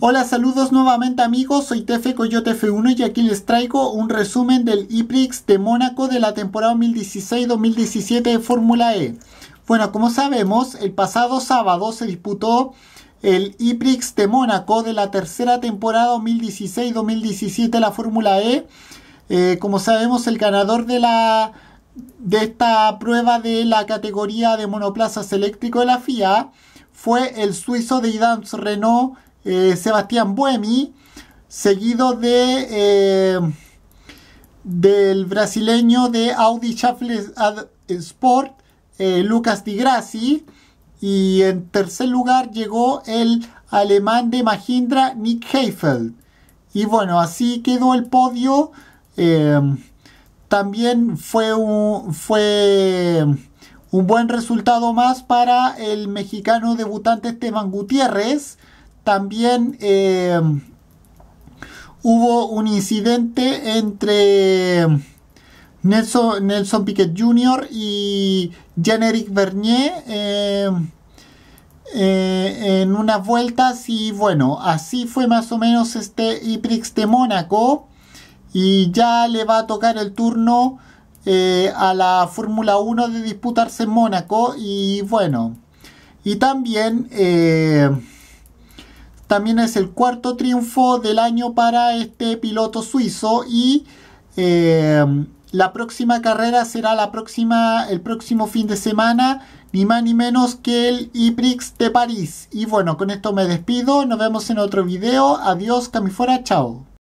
Hola, saludos nuevamente amigos, soy Tefe Coyote F1 y aquí les traigo un resumen del IPRIX de Mónaco de la temporada 2016-2017 de Fórmula E. Bueno, como sabemos, el pasado sábado se disputó el IPRIX de Mónaco de la tercera temporada 2016-2017 de la Fórmula E. Eh, como sabemos, el ganador de la de esta prueba de la categoría de monoplazas eléctrico de la FIA fue el suizo de Idams Renault eh, Sebastián Buemi, seguido de eh, del brasileño de Audi Shuffle Sport, eh, Lucas Di Grassi, y en tercer lugar llegó el alemán de Mahindra, Nick Heifeld. Y bueno, así quedó el podio. también fue un, fue un buen resultado más para el mexicano debutante Esteban Gutiérrez, también em, hubo un incidente entre Nelson, Nelson Piquet Jr. y Jean-Éric Bernier em, eh, en unas vueltas y bueno, así fue más o menos este Iprix de Mónaco y ya le va a tocar el turno eh, a la Fórmula 1 de disputarse en Mónaco y bueno, y también... Eh, también es el cuarto triunfo del año para este piloto suizo y eh, la próxima carrera será la próxima, el próximo fin de semana, ni más ni menos que el IPRIX de París. Y bueno, con esto me despido, nos vemos en otro video, adiós, camifora, chao.